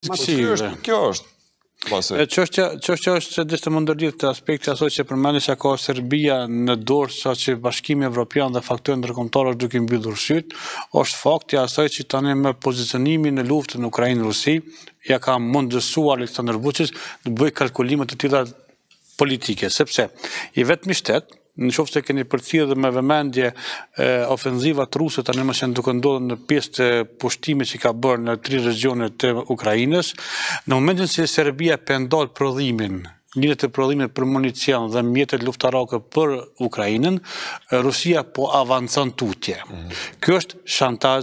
Kjo është, kjo është. Që është që dishtë të më ndërgjithë të aspekti asoj që përmeni që ka Serbia në dorë sa që bashkimi evropian dhe faktorën në ndërkomtar është duke në bidhur syt, është fakti asoj që tani me pozicionimi në luftë në Ukrajinë-Rusi, ja ka mundësuar Aleksandr Vucic në bëjë kalkulimet të tida politike, sepse i vetë mi shtetë, në qofë se keni përcijë dhe me vëmendje ofenzivat rusët, anë më shenë duke ndodhë në pjesë të pushtimi që ka bërë në tri regionet të Ukrajinës, në momentin që Serbia pendalë prodhimin, njëtë të prodhimin për municion dhe mjetët luftarake për Ukrajinën, Rusia po avancën tutje. Mhm. Kjo është shantaj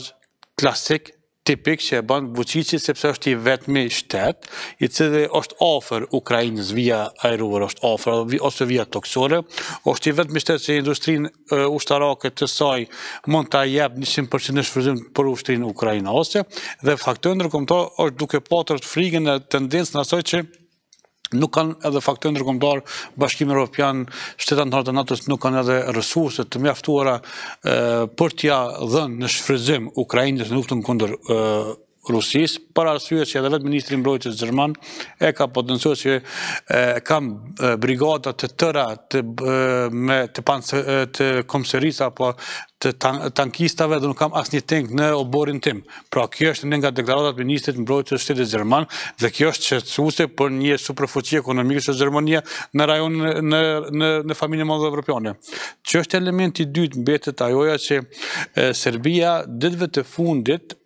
klasik tipik që e bën Vučići sepse është i vetmi shtet i cili është ofër Ukrainës via aeror, është ofër ose via toksore, është i vetmi shtet që industrinë ushtarake të saj mund ta jap 100% shfrytëzim për ushtrinë ukrainase dhe faktor ndërkombëtar është duke patur frikën e tendencës në asoj që nuk kanë edhe faktorin ndërkombëtar Bashkimi Evropian, shtetet anëtare të NATO-s nuk kanë edhe rresurse të mjaftuara për t'ia dhënë në shfrytëzim Ukrainës në luftën kundër Rusis, për arsye që edhe vetë Ministri Mbrojtës Gjerman e ka potenësu që kam brigata të tëra të, të, të apo të tankistave dhe nuk kam asë një tank në oborin tim. Pra, kjo është në nga deklaratat Ministrit Mbrojtës Shtetit Gjerman dhe kjo është qëtësuse për një superfuqie ekonomikës e Gjermania në rajon në, në, në familje mëndë dhe Evropiane. Që është elementi dytë mbetet ajoja që Serbia, ditëve të fundit,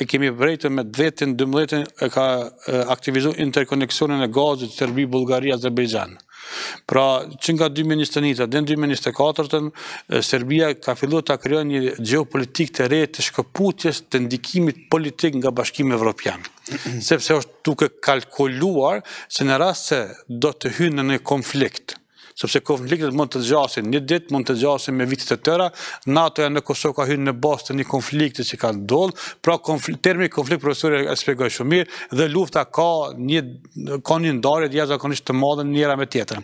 e kemi brejtën me 10-12 e ka aktivizu interkoneksionin e gazit Serbi, Bulgaria, Azerbejdzhan. Pra, që nga 2021 dhe në 2024, Serbia ka fillu të kryo një geopolitik të rejtë të shkëputjes të ndikimit politik nga bashkim e Evropian. Sepse është duke kalkuluar se në rrasë se do të hynë në një konflikt, sepse konfliktet mund të gjasin një dit, mund të gjasin me vitit e tëra, NATO e në Kosovë ka hynë në bas të një konflikte që ka ndodhë, pra termi konflikt profesori e spekoj shumë mirë, dhe lufta ka një ndarit, jazë ka njështë të madhen njëra me tjetër.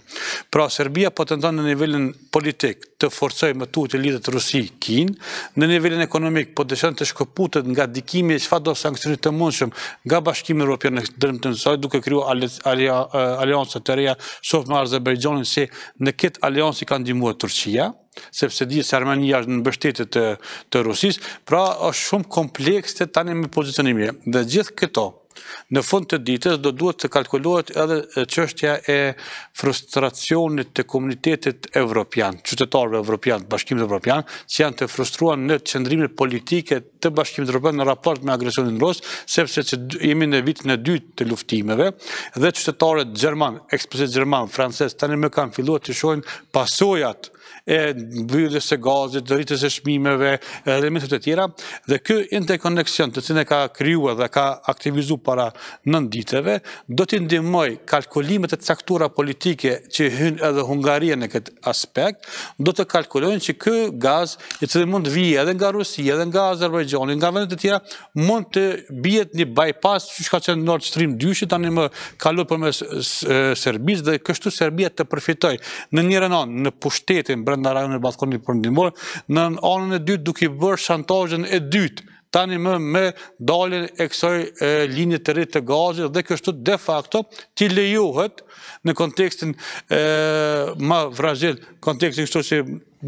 Pra Serbia po të ndonë në nivellin politik të forcoj më tu të lidhët Rusi-Kin, në nivellin ekonomik po të shënë të shkoputët nga dikimi e që fa do sankcionit të mundshëm nga bashkimi Europian në dërmë të nësaj, duke kryo aljansët eh, të reja, sof me si në këtë aliansë i kanë dimuat Turqia, sepse di se Armenia është në bështetit të Rusis, pra është shumë kompleks të tani me pozicionimi. Dhe gjithë këto, Në fund të ditës do duhet të kalkulohet edhe qështja e frustracionit të komunitetit evropian, qytetarve evropian, bashkimit evropian, që janë të frustruan në qëndrimit politike të bashkimit evropian në raport me agresionin rost, sepse që jemi në vitin e dytë të luftimeve, dhe qytetarët gjerman, ekspresit gjerman, frances, tani më kanë filluat të shojnë pasojat e mbylljes e gazit, rritjes së çmimeve, elementet të tjera dhe ky interkoneksion të cilën ka krijuar dhe ka aktivizuar para 9 ditëve do të ndihmoj kalkulimet e caktura politike që hyn edhe Hungaria në këtë aspekt, do të kalkulojnë që ky gaz, i cili mund të vijë edhe nga Rusia, edhe nga Azerbajxhani, nga vende të tjera, mund të bijet një bypass që ka qenë Nord Stream 2-shi tani më për përmes Serbisë dhe kështu Serbia të përfitojë në njërën në pushtetin në rajonin e Ballkonit për në anën e dytë duke bërë shantazhin e dytë tani më me dalin e kësoj linje të rritë të gazit dhe kështu de facto ti lejohet në kontekstin e, ma vrazil, kontekstin kështu që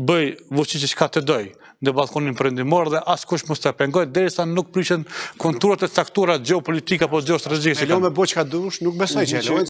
bëj vështë që shka të dojë në balkonin përëndimor dhe asë kush së të pengojë, dhe sa nuk prishen konturët e saktura geopolitika po zjo strategikës. lo me bo që ka dush, nuk besoj që e lojnë.